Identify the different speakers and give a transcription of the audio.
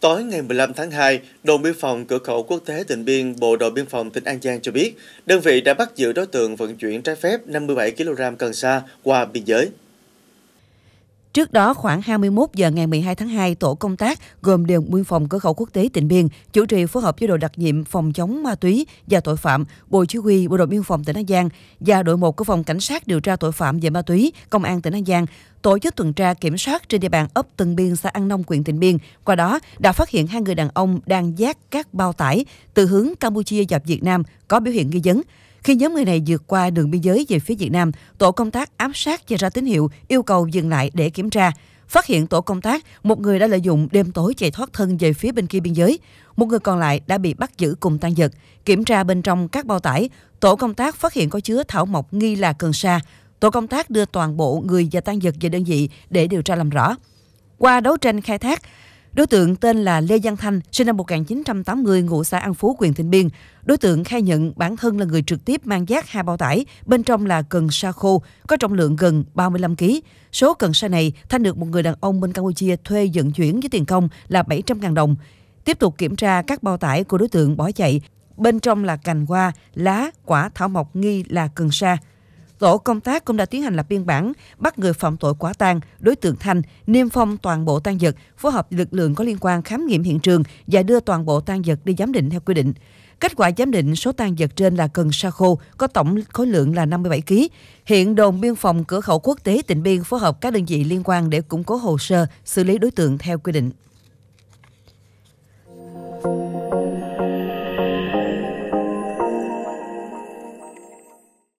Speaker 1: Tối ngày 15 tháng 2, đồn biên phòng cửa khẩu quốc tế Tịnh Biên, Bộ đội biên phòng tỉnh An Giang cho biết, đơn vị đã bắt giữ đối tượng vận chuyển trái phép 57 kg cần sa qua biên giới.
Speaker 2: Trước đó, khoảng 21 giờ ngày 12 tháng 2, tổ công tác gồm đồn biên phòng cửa khẩu quốc tế Tịnh Biên chủ trì phối hợp với đội đặc nhiệm phòng chống ma túy và tội phạm, bộ chỉ huy bộ đội biên phòng tỉnh An Giang và đội một của phòng cảnh sát điều tra tội phạm về ma túy công an tỉnh An Giang tổ chức tuần tra kiểm soát trên địa bàn ấp Tân Biên, xã An Nông, huyện Tịnh Biên. Qua đó đã phát hiện hai người đàn ông đang giác các bao tải từ hướng Campuchia vào Việt Nam có biểu hiện nghi vấn. Khi nhóm người này vượt qua đường biên giới về phía Việt Nam, tổ công tác áp sát và ra tín hiệu yêu cầu dừng lại để kiểm tra. Phát hiện tổ công tác, một người đã lợi dụng đêm tối chạy thoát thân về phía bên kia biên giới. Một người còn lại đã bị bắt giữ cùng tan vật. Kiểm tra bên trong các bao tải, tổ công tác phát hiện có chứa thảo mộc nghi là cần sa. Tổ công tác đưa toàn bộ người và tan vật về đơn vị để điều tra làm rõ. Qua đấu tranh khai thác, Đối tượng tên là Lê Giang Thanh, sinh năm 1980, ngụ xã An Phú, huyện Thịnh Biên. Đối tượng khai nhận bản thân là người trực tiếp mang giác hai bao tải, bên trong là cần sa khô, có trọng lượng gần 35 kg. Số cần sa này Thanh được một người đàn ông bên Campuchia thuê vận chuyển với tiền công là 700.000 đồng. Tiếp tục kiểm tra các bao tải của đối tượng bỏ chạy, bên trong là cành hoa, lá, quả thảo mộc nghi là cần sa. Tổ công tác cũng đã tiến hành lập biên bản, bắt người phạm tội quả tang, đối tượng Thanh, niêm phong toàn bộ tang vật, phối hợp lực lượng có liên quan khám nghiệm hiện trường và đưa toàn bộ tang vật đi giám định theo quy định. Kết quả giám định số tan vật trên là cần sa khô, có tổng khối lượng là 57 kg. Hiện đồn biên phòng cửa khẩu quốc tế tỉnh Biên phối hợp các đơn vị liên quan để củng cố hồ sơ, xử lý đối tượng theo quy định.